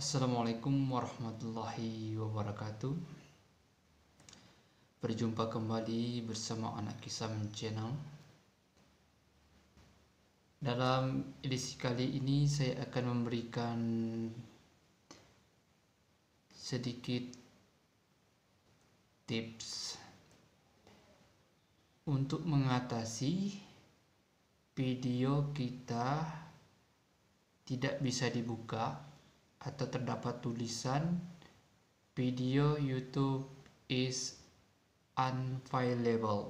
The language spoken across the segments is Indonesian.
Assalamualaikum warahmatullahi wabarakatuh Berjumpa kembali bersama anak kisam channel Dalam edisi kali ini saya akan memberikan sedikit tips untuk mengatasi video kita tidak bisa dibuka atau terdapat tulisan video YouTube is unfileable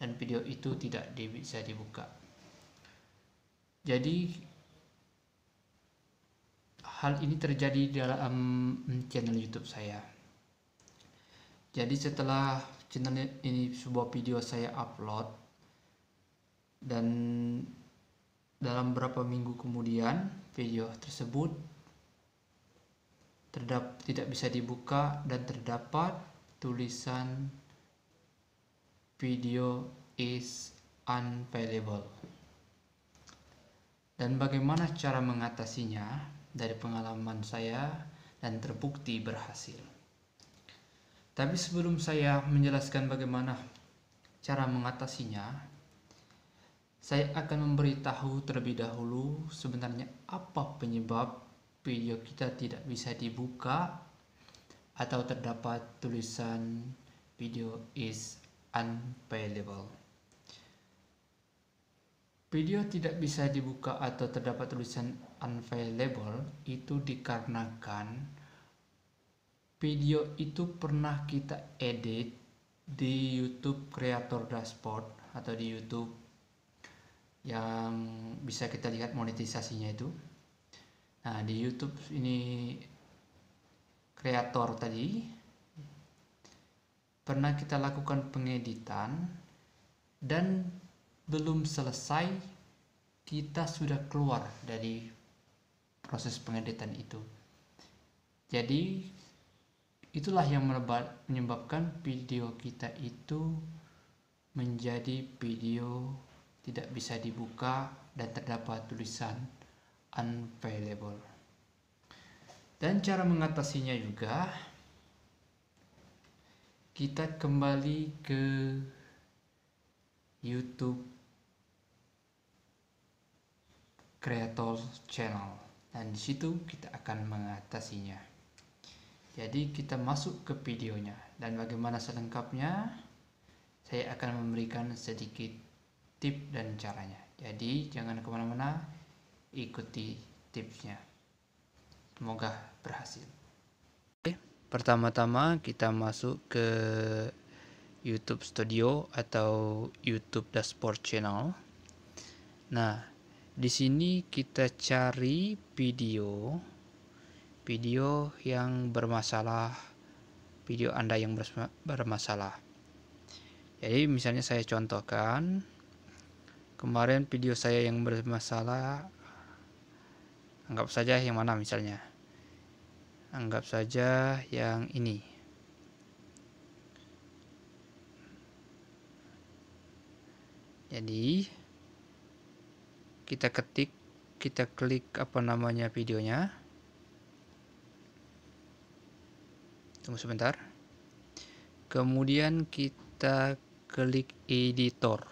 dan video itu tidak bisa dibuka. Jadi hal ini terjadi dalam channel YouTube saya. Jadi setelah channel ini sebuah video saya upload dan dalam beberapa minggu kemudian video tersebut terdap tidak bisa dibuka dan terdapat tulisan video is unavailable. Dan bagaimana cara mengatasinya? Dari pengalaman saya dan terbukti berhasil. Tapi sebelum saya menjelaskan bagaimana cara mengatasinya, saya akan memberitahu terlebih dahulu sebenarnya apa penyebab video kita tidak bisa dibuka atau terdapat tulisan video is unplayable. Video tidak bisa dibuka atau terdapat tulisan unavailable itu dikarenakan video itu pernah kita edit di YouTube Creator Dashboard atau di YouTube yang bisa kita lihat monetisasinya itu Nah, di YouTube ini kreator tadi pernah kita lakukan pengeditan dan belum selesai kita sudah keluar dari proses pengeditan itu. Jadi itulah yang menyebabkan video kita itu menjadi video tidak bisa dibuka dan terdapat tulisan unavailable. Dan cara mengatasinya juga kita kembali ke YouTube Creator Channel dan di situ kita akan mengatasinya. Jadi kita masuk ke videonya dan bagaimana selengkapnya saya akan memberikan sedikit tip dan caranya. Jadi jangan kemana-mana, ikuti tipsnya. Semoga berhasil. Oke, pertama-tama kita masuk ke YouTube Studio atau YouTube Dashboard Channel. Nah, di sini kita cari video video yang bermasalah video Anda yang bermasalah. Jadi misalnya saya contohkan kemarin video saya yang bermasalah Anggap saja yang mana misalnya. Anggap saja yang ini. Jadi kita ketik, kita klik apa namanya videonya. Tunggu sebentar. Kemudian kita klik editor.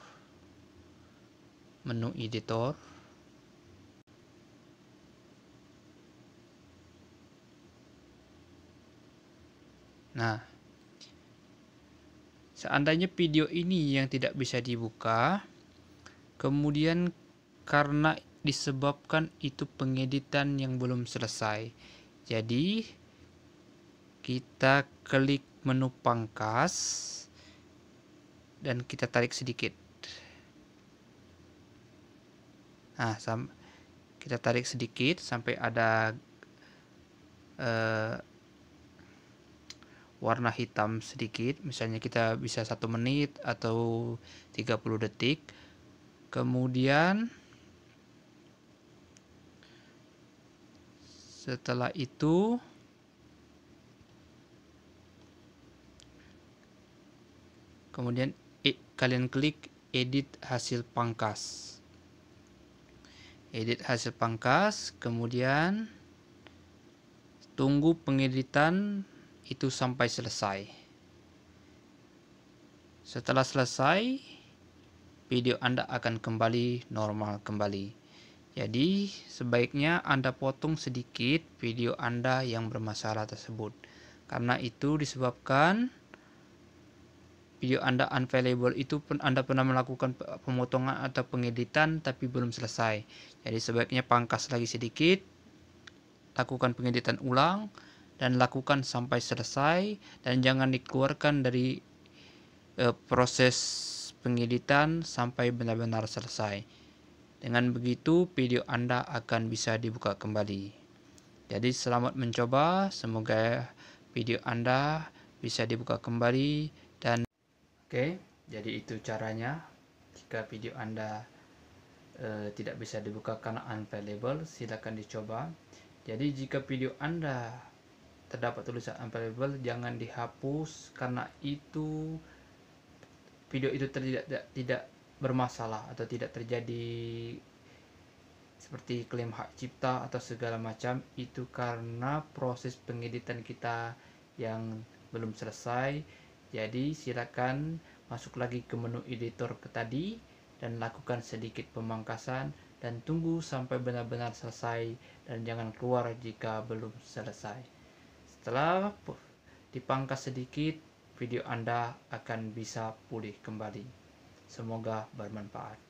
Menu editor Nah, seandainya video ini yang tidak bisa dibuka, kemudian karena disebabkan itu pengeditan yang belum selesai. Jadi, kita klik menu pangkas dan kita tarik sedikit. Nah, kita tarik sedikit sampai ada eh, warna hitam sedikit misalnya kita bisa satu menit atau 30 detik kemudian setelah itu kemudian eh, kalian klik edit hasil pangkas edit hasil pangkas kemudian tunggu pengeditan itu sampai selesai. Setelah selesai, video Anda akan kembali normal kembali. Jadi, sebaiknya Anda potong sedikit video Anda yang bermasalah tersebut. Karena itu disebabkan video Anda unavailable itu pun Anda pernah melakukan pemotongan atau pengeditan tapi belum selesai. Jadi sebaiknya pangkas lagi sedikit, lakukan pengeditan ulang dan lakukan sampai selesai dan jangan dikeluarkan dari e, proses pengeditan sampai benar-benar selesai. Dengan begitu video Anda akan bisa dibuka kembali. Jadi selamat mencoba, semoga video Anda bisa dibuka kembali dan Oke, jadi itu caranya. Jika video Anda eh, tidak bisa dibuka karena unavailable, silakan dicoba. Jadi jika video Anda terdapat tulisan unavailable jangan dihapus karena itu video itu tidak tidak bermasalah atau tidak terjadi seperti klaim hak cipta atau segala macam itu karena proses pengeditan kita yang belum selesai jadi silakan masuk lagi ke menu editor ke tadi dan lakukan sedikit pemangkasan dan tunggu sampai benar-benar selesai dan jangan keluar jika belum selesai setelah dipangkas sedikit, video Anda akan bisa pulih kembali. Semoga bermanfaat.